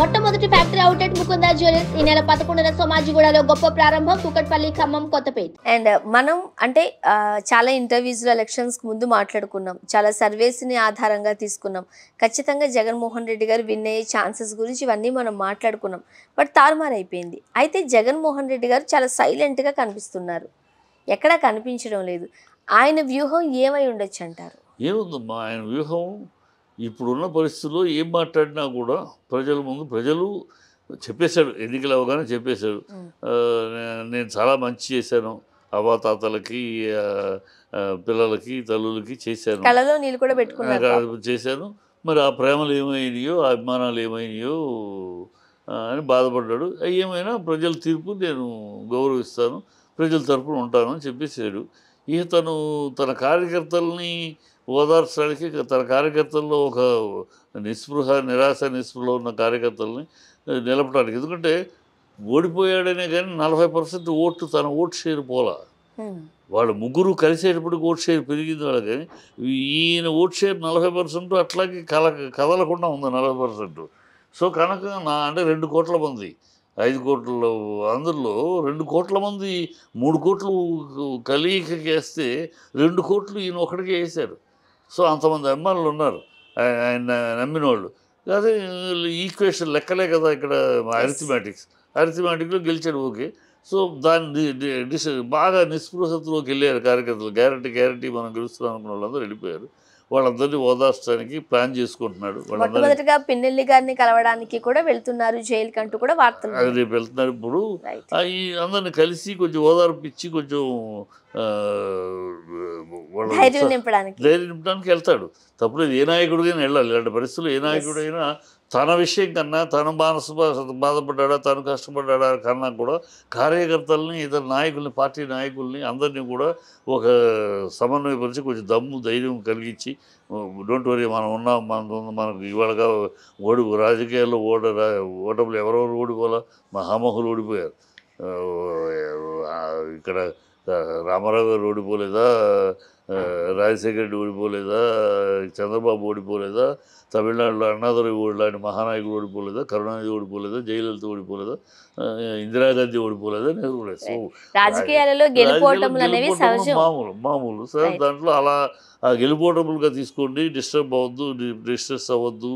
మొట్టమొదటి factory outlet Mukunda jewellers ఈ నెల పదకొండున సోమాజిగూడలో గొప్ప ప్రారంభం కుకట్పల్లి ఖమ్మం కొత్తపేట అండ్ మనం అంటే చాలా ఇంటర్వ్యూస్లో ఎలక్షన్స్ ముందు మాట్లాడుకున్నాం చాలా సర్వేస్ని ఆధారంగా తీసుకున్నాం ఖచ్చితంగా జగన్మోహన్ రెడ్డి గారు విన్ అయ్యే ఛాన్సెస్ గురించి ఇవన్నీ మనం మాట్లాడుకున్నాం బట్ తారుమారైపోయింది అయితే జగన్మోహన్ రెడ్డి గారు చాలా సైలెంట్గా కనిపిస్తున్నారు ఎక్కడా కనిపించడం లేదు ఆయన వ్యూహం ఏమై ఉండొచ్చు అంటారు ఏముందమ్మా ఆయన వ్యూహం ఇప్పుడున్న పరిస్థితుల్లో ఏం మాట్లాడినా కూడా ప్రజల ముందు ప్రజలు చెప్పేశాడు ఎన్నికలు అవగానే చెప్పేశాడు నేను చాలా మంచి చేశాను అవాతాతలకి పిల్లలకి తల్లులకి చేశాను పెట్టుకున్నాను చేశాను మరి ఆ ప్రేమలు ఏమైనాయో ఆ అభిమానాలు ఏమైనాయో అని బాధపడ్డాడు ఏమైనా ప్రజల తీర్పు నేను గౌరవిస్తాను ప్రజల తరపున ఉంటాను అని చెప్పేసాడు ఇక తను తన కార్యకర్తల్ని ఓదార్చడానికి తన కార్యకర్తల్లో ఒక నిస్పృహ నిరాశ నిస్పృహలో ఉన్న కార్యకర్తల్ని నిలపడానికి ఎందుకంటే ఓడిపోయాడనే కానీ నలభై పర్సెంట్ ఓట్లు తన ఓటు షేర్ పోలా వాళ్ళు ముగ్గురు కలిసేటప్పటికి ఓట్ షేర్ పెరిగింది వాళ్ళు కానీ ఈయన ఓట్ షేర్ నలభై పర్సెంట్ అట్లాగే కల కదలకుండా ఉంది నలభై పర్సెంట్ సో కనుక నా అంటే రెండు కోట్ల మంది ఐదు కోట్ల అందులో రెండు కోట్ల మంది మూడు కోట్లు కలియక వేస్తే రెండు కోట్లు ఈయన ఒకటికే వేశారు సో అంతమంది అభిమానులు ఉన్నారు ఆయన నమ్మిన వాళ్ళు కాదు ఈక్వేషన్ లెక్కలే కదా ఇక్కడ అరిథమెటిక్స్ అరిథమెటిక్లో గెలిచాడు ఓకే సో దాన్ని బాగా నిస్పృహతలోకి వెళ్ళారు కార్యకర్తలు గ్యారంటీ గ్యారంటీ మనం గెలుస్తున్నాం అనుకున్న వాళ్ళందరూ వెళ్ళిపోయారు వాళ్ళందరినీ ఓదార్చడానికి ప్లాన్ చేసుకుంటున్నాడు మొట్టమొదటిగా పిన్నెల్లి గారిని కలవడానికి కూడా వెళ్తున్నారు జైలుకి అంటూ కూడా వార్తలు రేపు వెళ్తున్నారు ఇప్పుడు అందరిని కలిసి కొంచెం ఓదార్పు ఇచ్చి కొంచెం ధైర్యం నింపడానికి వెళ్తాడు తప్పుడు ఏ అయినా వెళ్ళాలి ఇలాంటి పరిస్థితులు ఏ నాయకుడైనా తన విషయం కన్నా తను మానస బాధపడ్డాడా తను కష్టపడ్డాడా కన్నా కూడా కార్యకర్తలని ఇతర నాయకుల్ని పార్టీ నాయకుల్ని అందరినీ కూడా ఒక సమన్వయపరిచి కొంచెం దమ్ము ధైర్యం కలిగించి డోంట్ వరీ మనం ఉన్నాం మన మనకు ఇవాళగా ఓడి రాజకీయాల్లో ఓడ ఓటములు ఎవరెవరు ఓడిపోలే మా ఓడిపోయారు ఇక్కడ రామారావు గారు ఓడిపోలేదా రాజశేఖర ఓడిపోలేదా చంద్రబాబు ఓడిపోలేదా తమిళనాడులో అన్నాదురై లాంటి మహానాయకుడు ఓడిపోలేదా కరుణానిధి ఓడిపోలేదా జయలలిత ఓడిపోలేదా ఇందిరాగాంధీ ఓడిపోలేదా నేను సో మామూలు మామూలు సార్ దాంట్లో అలా గెలుపోటములుగా తీసుకోండి డిస్టర్బ్ అవ్వద్దు డిస్ట్రెస్ అవ్వద్దు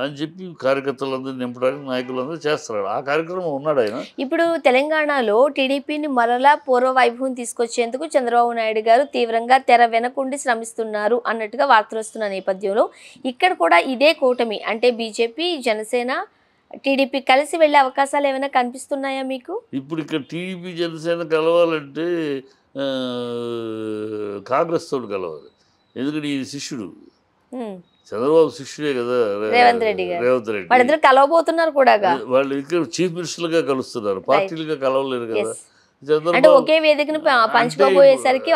అని చెప్పి కార్యకర్తలందరూ నింపడానికి నాయకులందరూ చేస్తున్నాడు ఆ కార్యక్రమం ఉన్నాడు ఆయన ఇప్పుడు తెలంగాణలో టీడీపీని మరలా పూర్వ వైభవం తీసుకొచ్చేందుకు చంద్రబాబు నాయుడు గారు తీవ్రంగా తెర తెర వెనకుండి శ్రమిస్తున్నారు అన్నట్టుగా వార్తలు వస్తున్న నేపథ్యంలో ఇక్కడ కూడా ఇదే కూటమి అంటే బీజేపీ జనసేన టీడీపీ కలిసి వెళ్ళే అవకాశాలు ఏమైనా కనిపిస్తున్నాయా మీకు ఇప్పుడు ఇక్కడ టీడీపీ జనసేన కలవాలంటే కాంగ్రెస్ తోడు కలవాలి ఎందుకంటే ఈ శిష్యుడు చంద్రబాబు శిష్యుడే కదా రేవంత్ రెడ్డి రేవంత్ రెడ్డి కలవబోతున్నారు కూడా వాళ్ళు ఇక్కడ చీఫ్ మినిస్టర్లుగా కలుస్తున్నారు పార్టీలుగా కలవలేరు కదా అంటే ఒకే వేదికను పంచుకోబోయేసరికి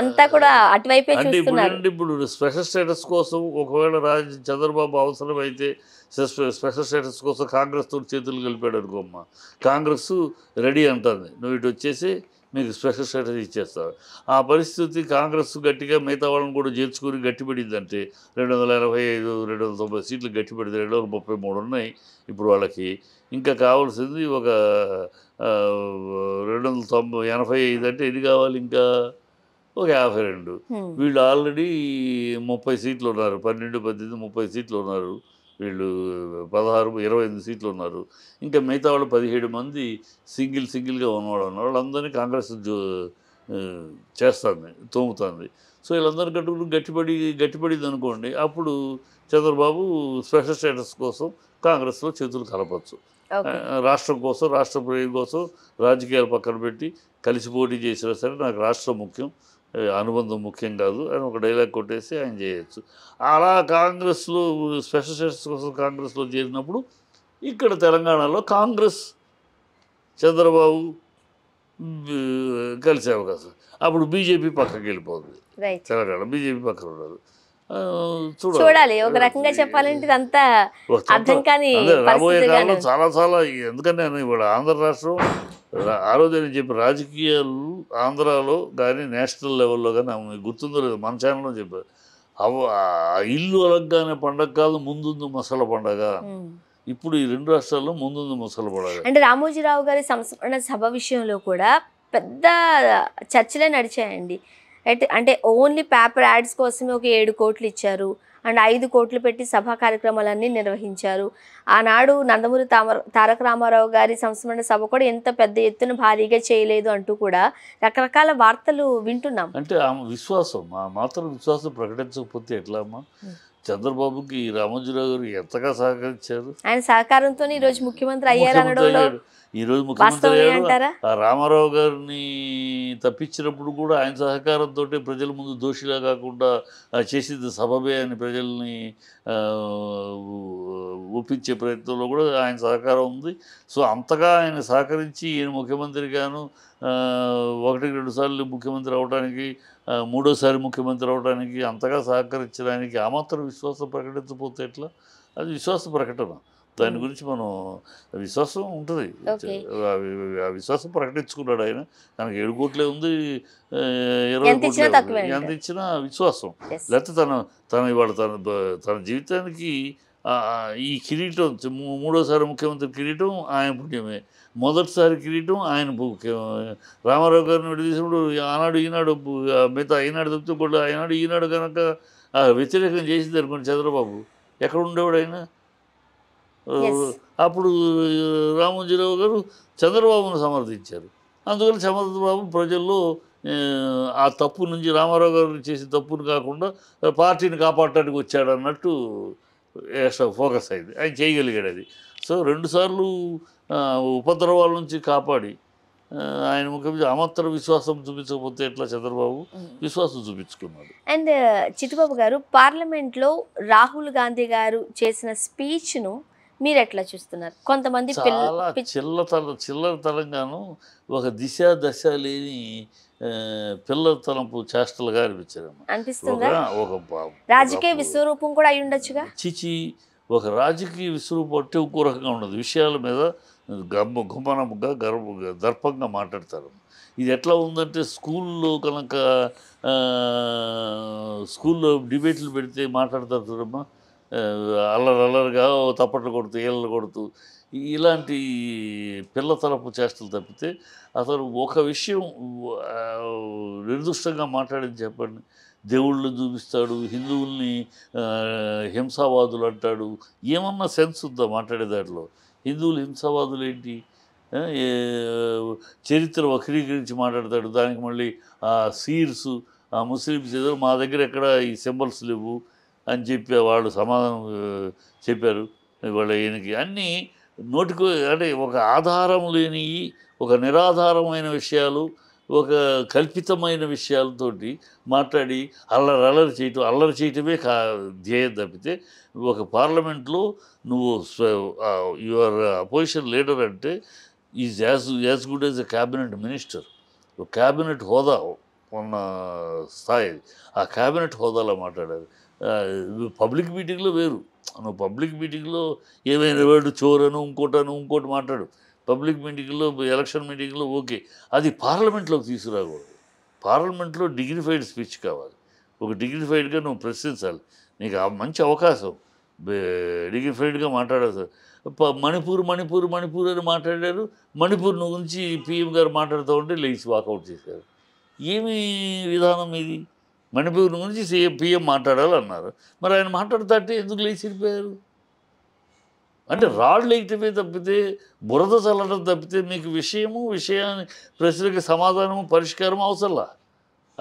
అంతా కూడా అటువైపే ఇప్పుడు స్పెషల్ స్టేటస్ కోసం ఒకవేళ రాజ చంద్రబాబు అవసరమైతే స్పెషల్ స్టేటస్ కోసం కాంగ్రెస్ తోటి చేతులు కలిపాడు అనుకోమ్మ కాంగ్రెస్ రెడీ అంటుంది నువ్వు ఇటు వచ్చేసి మీకు స్పెషల్ స్టేటస్ ఇచ్చేస్తారు ఆ పరిస్థితి కాంగ్రెస్ గట్టిగా మిగతా వాళ్ళని కూడా చేర్చుకుని గట్టిపడిందంటే రెండు వందల ఇరవై ఐదు రెండు వందల తొంభై సీట్లు గట్టిపడింది రెండు వందల ముప్పై మూడు ఉన్నాయి ఇప్పుడు వాళ్ళకి ఇంకా కావాల్సింది ఒక రెండు వందల తొంభై ఎనభై ఐదు అంటే ఇది కావాలి ఇంకా ఒక యాభై రెండు వీళ్ళు ఆల్రెడీ ముప్పై సీట్లు ఉన్నారు పన్నెండు పద్దెనిమిది ముప్పై సీట్లు ఉన్నారు వీళ్ళు పదహారు ఇరవై ఎనిమిది సీట్లు ఉన్నారు ఇంకా మిగతా వాళ్ళు పదిహేడు మంది సింగిల్ సింగిల్గా ఉన్నవాళ్ళు ఉన్నారు వాళ్ళందరినీ కాంగ్రెస్ చేస్తుంది తోముతుంది సో వీళ్ళందరినీ కట్టుకుని గట్టిపడి గట్టిపడింది అనుకోండి అప్పుడు చంద్రబాబు స్పెషల్ స్టేటస్ కోసం కాంగ్రెస్లో చేతులు కలపచ్చు రాష్ట్రం కోసం రాష్ట్ర ప్రయోజనం కోసం రాజకీయాలు పక్కన పెట్టి కలిసి పోటీ చేసినా సరే నాకు రాష్ట్రం ముఖ్యం అనుబంధం ముఖ్యం కాదు అని ఒక డైలాగ్ కొట్టేసి ఆయన చేయొచ్చు అలా కాంగ్రెస్లో స్పెషల్ సెషన్స్ కోసం కాంగ్రెస్లో చేరినప్పుడు ఇక్కడ తెలంగాణలో కాంగ్రెస్ చంద్రబాబు కలిసే అవకాశం అప్పుడు బీజేపీ పక్కకి వెళ్ళిపోతుంది తెలంగాణ బీజేపీ పక్కన ఉండదు చూడాలి ఒక రకంగా చెప్పాలంటే ఇదంతా అర్థం కానీ రాబోయే కాలంలో చాలా చాలా ఎందుకంటే నేను ఇవాళ ఆంధ్ర రాష్ట్రం ఆ రోజు నేను చెప్పి రాజకీయాలు ఆంధ్రాలో కానీ నేషనల్ లెవెల్లో కానీ గుర్తుందో లేదు మన ఛానల్లో చెప్పారు ఇల్లు అలగ్గానే పండగ కాదు ముందుంది మసాల పండగ ఇప్పుడు ఈ రెండు రాష్ట్రాల్లో ముందుంది మసాల పండగ అంటే రామోజీరావు గారి సంస్మరణ సభ విషయంలో కూడా పెద్ద చర్చలే నడిచాయండి ఎట్ అంటే ఓన్లీ పేపర్ యాడ్స్ కోసమే ఒక ఏడు కోట్లు ఇచ్చారు అండ్ ఐదు కోట్లు పెట్టి సభా కార్యక్రమాలన్నీ నిర్వహించారు ఆనాడు నందమూరి తామర తారక రామారావు గారి సంస్మరణ సభ కూడా ఎంత పెద్ద ఎత్తున భారీగా చేయలేదు అంటూ కూడా రకరకాల వార్తలు వింటున్నాం అంటే ఆమె విశ్వాసం మాత్రం విశ్వాసం ప్రకటించకపోతే ఎట్లా అమ్మా చంద్రబాబుకి రామోజీరావు గారు ఎంతగా సహకరించారు ఆయన సహకారంతో ఈరోజు ముఖ్యమంత్రి అయ్యారు ఈ రోజు ముఖ్యమంత్రి రామారావు గారిని తప్పించినప్పుడు కూడా ఆయన సహకారంతో ప్రజల ముందు దోషిలా కాకుండా చేసింది సబబే అని ప్రజల్ని ఒప్పించే ప్రయత్నంలో కూడా ఆయన సహకారం ఉంది సో అంతగా ఆయన సహకరించి ఈయన ముఖ్యమంత్రిగాను ఒకటికి రెండు సార్లు ముఖ్యమంత్రి అవడానికి మూడోసారి ముఖ్యమంత్రి అవడానికి అంతగా సహకరించడానికి ఆ మాత్రం విశ్వాసం ప్రకటించబోతే ఎట్లా అది విశ్వాస ప్రకటన దాని గురించి మనం విశ్వాసం ఉంటుంది ఆ విశ్వాసం ప్రకటించుకున్నాడు ఆయన తనకు ఏడు కోట్లే ఉంది ఇరవై కోట్లే అందించిన విశ్వాసం లేకపోతే తన తన ఇవాళ తన తన జీవితానికి ఈ కిరీటం మూడోసారి ముఖ్యమంత్రి కిరీటం ఆయన పుణ్యమే మొదటిసారి కిరీటం ఆయన రామారావు గారిని విడదీసినప్పుడు ఆనాడు ఈనాడు మిగతా ఈనాడు తప్పితే కూడా ఆయనాడు ఈనాడు కనుక వ్యతిరేకం చేసింది అనుకోండి చంద్రబాబు ఎక్కడ ఉండేవాడు ఆయన అప్పుడు రామోజీరావు గారు చంద్రబాబును సమర్థించారు అందువల్ల చంద్రబాబు ప్రజల్లో ఆ తప్పు నుంచి రామారావు గారు చేసిన తప్పును కాకుండా పార్టీని కాపాడటానికి వచ్చాడు అన్నట్టు ఫోకస్ అయింది ఆయన చేయగలిగాడు అది సో రెండుసార్లు ఉపద్రవాల నుంచి కాపాడి ఆయన ముఖం అమంతర విశ్వాసం చూపించకపోతే ఎట్లా చంద్రబాబు విశ్వాసం చూపించుకున్నాడు అండ్ చిట్టుబాబు గారు పార్లమెంట్లో రాహుల్ గాంధీ గారు చేసిన స్పీచ్ను మీరు ఎట్లా చూస్తున్నారు కొంతమంది చాలా చిల్లతల చిల్లరతరంగాను ఒక దిశ దశ లేని పిల్లతలంపు చేష్టలుగా అనిపించారు ఒక రాజకీయ విశ్వరూపం కూడా అయి ఉండొచ్చుగా చిచి ఒక రాజకీయ విశ్వరూపం అంటే ఒక్కో రకంగా ఉండదు విషయాల మీద గమ్మ గుమ్మనముగా గర్వంగా దర్పంగా మాట్లాడతారు ఇది ఎట్లా ఉందంటే స్కూల్లో కనుక స్కూల్లో డిబేట్లు పెడితే మాట్లాడతారు చూడమ్మా అల్లరల్లరిగా తప్పట్లు కొడుతూ ఈళ్ళను కొడుతూ ఇలాంటి పిల్ల తరపు చేష్టలు తప్పితే అతను ఒక విషయం నిర్దుష్టంగా మాట్లాడి చెప్పండి దేవుళ్ళు చూపిస్తాడు హిందువుల్ని హింసావాదులు అంటాడు ఏమన్నా సెన్స్ ఉందా మాట్లాడే దాంట్లో హిందువులు హింసావాదులు ఏంటి చరిత్ర వక్రీకరించి మాట్లాడతాడు దానికి మళ్ళీ ఆ సీర్స్ ఆ ముస్లిమ్స్ ఏదో మా దగ్గర ఎక్కడ ఈ సింబల్స్ లేవు అని చెప్పి వాళ్ళు సమాధానం చెప్పారు వాళ్ళ ఈయనకి అన్నీ నోటికి అంటే ఒక ఆధారం లేని ఒక నిరాధారమైన విషయాలు ఒక కల్పితమైన విషయాలతోటి మాట్లాడి అల్లరి అల్లరి చేయటం అల్లరి చేయటమే కా ధ్యేయం తప్పితే ఒక పార్లమెంట్లో నువ్వు యువర్ అపోజిషన్ లీడర్ అంటే is as as good as a cabinet minister cabinet హోదా ఉన్న స్థాయి ఆ క్యాబినెట్ హోదాలో మాట్లాడారు పబ్లిక్ మీటింగ్లో వేరు నువ్వు పబ్లిక్ మీటింగ్లో ఏమైనా వాడు చోరను ఇంకోటను ఇంకోటి మాట్లాడు పబ్లిక్ మీటింగ్లో ఎలక్షన్ మీటింగ్లో ఓకే అది పార్లమెంట్లోకి తీసుకురాకూడదు పార్లమెంట్లో డిగ్నిఫైడ్ స్పీచ్ కావాలి ఒక డిగ్నిఫైడ్గా నువ్వు ప్రశ్నించాలి నీకు మంచి అవకాశం డిగ్నిఫైడ్గా మాట్లాడాలి మణిపూర్ మణిపూర్ మణిపూర్ అని మాట్లాడారు మణిపూర్ గురించి పిఎం గారు మాట్లాడుతూ ఉంటే లేచి వాకౌట్ చేశారు ఏమి విధానం ఇది మణిపూర్ గురించి సీఎం పిఎం మాట్లాడాలన్నారు మరి ఆయన మాట్లాడుతుంటే ఎందుకు లేచిపోయారు అంటే రాళ్ళు ఎగిటిపోయి తప్పితే బురద చల్లడం తప్పితే మీకు విషయము విషయాన్ని ప్రశ్నకి సమాధానము పరిష్కారం అవసరంలా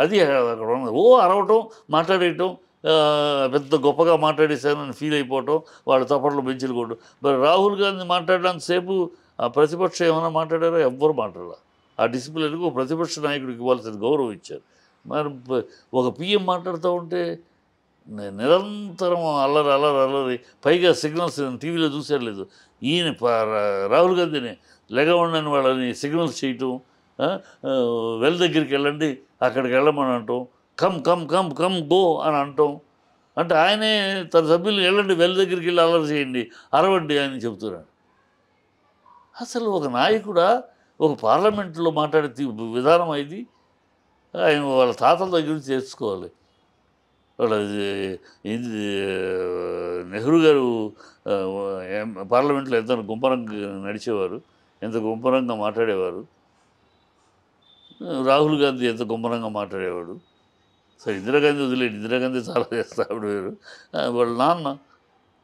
అది అక్కడ ఉన్నది ఓ అరవటం మాట్లాడేయటం పెద్ద గొప్పగా మాట్లాడేశాను అని ఫీల్ అయిపోవటం వాళ్ళు తప్పట్లు బెంచీలు కొట్టు మరి రాహుల్ గాంధీ మాట్లాడడానికి సేపు ప్రతిపక్షం ఏమైనా మాట్లాడారో ఎవ్వరు మాట్లాడాలి ఆ డిసిప్లిన్కు ప్రతిపక్ష నాయకుడికి ఇవ్వాల్సిన గౌరవం ఇచ్చారు మరి ఒక పిఎం మాట్లాడుతూ ఉంటే నిరంతరం అల్లరి అల్లరి అల్లరి పైగా సిగ్నల్స్ టీవీలో చూసారు లేదు ఈయన రాహుల్ గాంధీని లెగ ఉండని వాళ్ళని సిగ్నల్స్ చేయటం వెల్ దగ్గరికి వెళ్ళండి అక్కడికి వెళ్ళమని అంటాం come come come come go అని అంటాం అంటే ఆయనే తన సభ్యులు వెళ్ళండి వెల్ దగ్గరికి వెళ్ళి అల్లరి చేయండి అరవండి అని చెబుతున్నాడు అసలు ఒక నాయకుడా ఒక పార్లమెంట్లో మాట్లాడే విధానం అయితే ఆయన వాళ్ళ తాతల దగ్గర నుంచి వాళ్ళ నెహ్రూ గారు పార్లమెంట్లో ఎంత గుంపరంగా నడిచేవారు ఎంత గుంపరంగా మాట్లాడేవారు రాహుల్ గాంధీ ఎంత గుంపరంగా మాట్లాడేవాడు సరే ఇందిరాగాంధీ వదిలేడు ఇందిరాగాంధీ చాలా చేస్తాడు వేరు వాళ్ళ నాన్న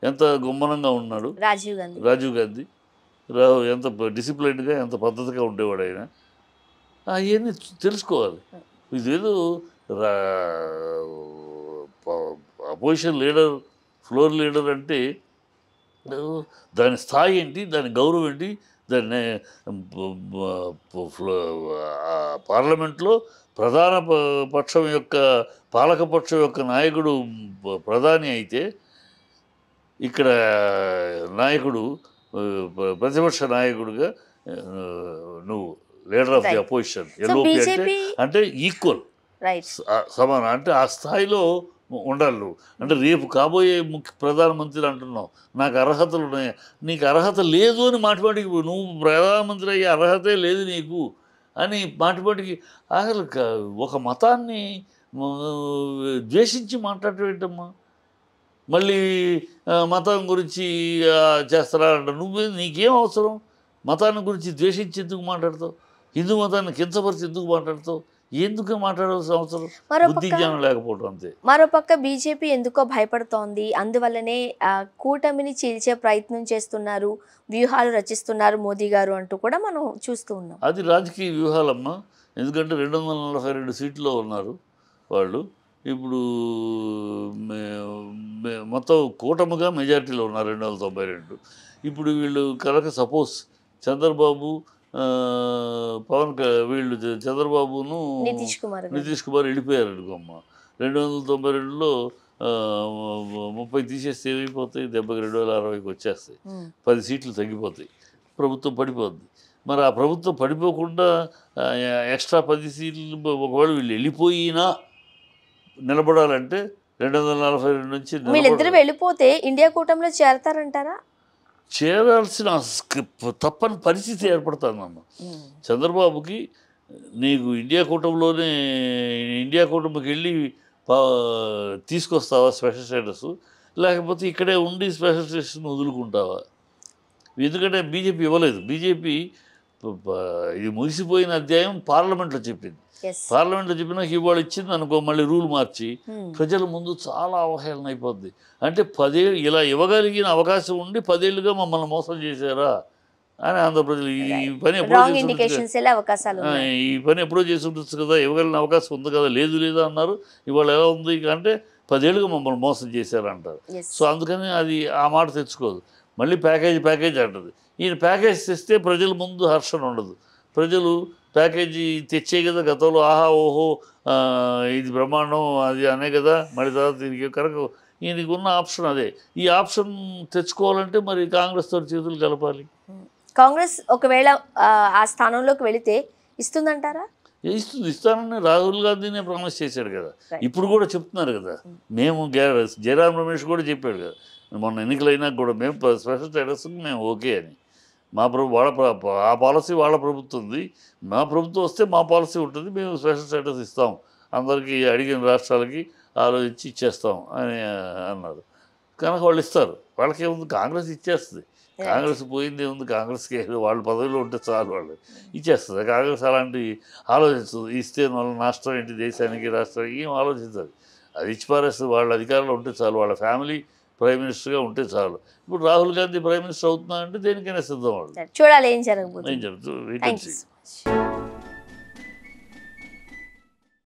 ఎంత గుమ్మనంగా ఉన్నాడు రాజీవ్ గాంధీ రాజీవ్ గాంధీ రాహు ఎంత డిసిప్లైన్గా ఎంత పద్ధతిగా ఉండేవాడు ఆయన అవన్నీ తెలుసుకోవాలి ఇదేదో అపోజిషన్ లీడర్ ఫ్లోర్ లీడర్ అంటే దాని స్థాయి ఏంటి దాని గౌరవం ఏంటి దాన్ని పార్లమెంట్లో ప్రధాన పక్షం యొక్క పాలకపక్షం యొక్క నాయకుడు ప్రధాని అయితే ఇక్కడ నాయకుడు ప్రతిపక్ష నాయకుడిగా నువ్వు leader of the opposition LOP అంటే అంటే ఈక్వల్ సమానం అంటే ఆ స్థాయిలో ఉండాలి అంటే రేపు కాబోయే ముఖ్య ప్రధానమంత్రి అంటున్నావు నాకు అర్హతలు ఉన్నాయి నీకు అర్హత లేదు అని మాటపాటికి నువ్వు ప్రధానమంత్రి అయ్యే అర్హతే లేదు నీకు అని మాటపాటికి అసలు ఒక మతాన్ని ద్వేషించి మాట్లాడేటమ్మా మళ్ళీ మతం గురించి చేస్తారా అంట నువ్వు నీకేం అవసరం మతాన్ని గురించి ద్వేషించేందుకు మాట్లాడతావు హిందూ మతాన్ని కించపరిచి ఎందుకు మాట్లాడుతూ ఎందుకు మాట్లాడాల్సిన అవసరం బుద్ధి జ్ఞానం లేకపోవడం అంతే మరోపక్క బీజేపీ ఎందుకో భయపడుతోంది అందువల్లనే కూటమిని చీల్చే ప్రయత్నం చేస్తున్నారు వ్యూహాలు రచిస్తున్నారు మోదీ గారు అంటూ కూడా మనం చూస్తూ ఉన్నాం అది రాజకీయ వ్యూహాలమ్మా ఎందుకంటే రెండు వందల నలభై రెండు సీట్లో ఉన్నారు వాళ్ళు ఇప్పుడు మొత్తం కూటమిగా మెజార్టీలో ఉన్నారు రెండు వందల తొంభై రెండు ఇప్పుడు వీళ్ళు కనుక సపోజ్ చంద్రబాబు పవన్ వీళ్ళు చంద్రబాబును నితీష్ కుమార్ వెళ్ళిపోయారు అనుకోమ్మ రెండు వందల తొంభై రెండులో ముప్పై తీసేస్తే ఏమైపోతాయి దెబ్బకి రెండు వేల అరవైకి వచ్చేస్తాయి పది సీట్లు తగ్గిపోతాయి ప్రభుత్వం పడిపోద్ది మరి ఆ ప్రభుత్వం పడిపోకుండా ఎక్స్ట్రా పది సీట్లు ఒకవేళ వీళ్ళు వెళ్ళిపోయినా నిలబడాలంటే రెండు వందల నలభై రెండు నుంచి వెళ్ళిపోతే ఇండియా కూటమిలో చేరతారంటారా చేయాల్సిన తప్పని పరిస్థితి నన్ను చంద్రబాబుకి నీకు ఇండియా కూటమిలోనే ఇండియా కూటమికి వెళ్ళి తీసుకొస్తావా స్పెషల్ స్టేటస్ లేకపోతే ఇక్కడే ఉండి స్పెషల్ స్టేటస్ని వదులుకుంటావా ఎందుకంటే బీజేపీ ఇవ్వలేదు బీజేపీ ఇది ముగిసిపోయిన అధ్యాయం పార్లమెంట్లో చెప్పింది పార్లమెంట్లో చెప్పినాక ఇవాళ ఇచ్చింది అనుకో మళ్ళీ రూల్ మార్చి hmm. ప్రజల ముందు చాలా అవహేళన అయిపోద్ది అంటే పదేళ్ళు ఇలా ఇవ్వగలిగిన అవకాశం ఉండి పదేళ్ళుగా మమ్మల్ని మోసం చేశారా అని ఆంధ్రప్రదేశ్ ఈ పని ఈ పని ఎప్పుడో చేసి ఉండొచ్చు కదా ఇవ్వగలిగిన అవకాశం ఉంది కదా లేదు లేదా అన్నారు ఇవాళ ఎలా ఉంది అంటే పదేళ్ళుగా మమ్మల్ని మోసం చేశారంటారు సో అందుకని అది ఆ మాట తెచ్చుకోదు మళ్ళీ ప్యాకేజ్ ప్యాకేజ్ అంటది ఈయన ప్యాకేజ్ తెస్తే ప్రజల ముందు హర్షణ ఉండదు ప్రజలు ప్యాకేజీ తెచ్చే కదా గతంలో ఆహా ఓహో ఇది బ్రహ్మాండం అది అనే కదా మరి తర్వాత దీనికి కనుక ఈయనకి ఉన్న ఆప్షన్ అదే ఈ ఆప్షన్ తెచ్చుకోవాలంటే మరి కాంగ్రెస్ తోటి చేతులు కలపాలి కాంగ్రెస్ ఒకవేళ ఆ స్థానంలోకి వెళితే ఇస్తుందంటారా ఇస్తుంది ఇస్తానని రాహుల్ గాంధీనే ప్రామిస్ చేశాడు కదా ఇప్పుడు కూడా చెప్తున్నారు కదా hmm. మేము జయరాం రమేష్ కూడా చెప్పాడు కదా మొన్న ఎన్నికలైనా కూడా మేము స్పెషల్ స్టేటస్ మేము ఓకే అని మా ప్రభు వాళ్ళ ఆ పాలసీ వాళ్ళ ప్రభుత్వం ఉంది మా ప్రభుత్వం వస్తే మా పాలసీ ఉంటుంది మేము స్పెషల్ స్టేటస్ ఇస్తాం అందరికీ అడిగిన రాష్ట్రాలకి ఆలోచించి ఇచ్చేస్తాం అని అన్నారు కనుక వాళ్ళు ఇస్తారు వాళ్ళకేముంది కాంగ్రెస్ ఇచ్చేస్తుంది కాంగ్రెస్ పోయింది ఏముంది కాంగ్రెస్కి వాళ్ళ పదవిలో ఉంటే చాలు వాళ్ళు ఇచ్చేస్తుంది కాంగ్రెస్ అలాంటి ఆలోచిస్తుంది ఇస్తే వాళ్ళ నష్టం ఏంటి దేశానికి రాష్ట్రానికి ఏం ఆలోచిస్తుంది అది ఇచ్చిపారేస్తుంది వాళ్ళ అధికారంలో ఉంటే చాలు వాళ్ళ ఫ్యామిలీ ప్రైమ్ మినిస్టర్గా ఉంటే చాలు ఇప్పుడు రాహుల్ గాంధీ ప్రైమ్ మినిస్టర్ అవుతున్నా అంటే దేనికైనా సిద్ధం అవుతుంది చూడాలి ఏం జరగబోతుంది ఏం జరుగుతుంది